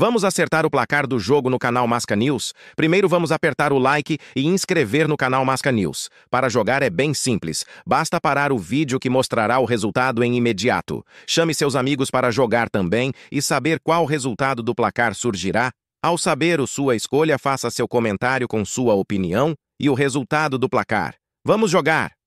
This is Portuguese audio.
Vamos acertar o placar do jogo no canal Masca News? Primeiro vamos apertar o like e inscrever no canal Masca News. Para jogar é bem simples, basta parar o vídeo que mostrará o resultado em imediato. Chame seus amigos para jogar também e saber qual resultado do placar surgirá. Ao saber o sua escolha, faça seu comentário com sua opinião e o resultado do placar. Vamos jogar!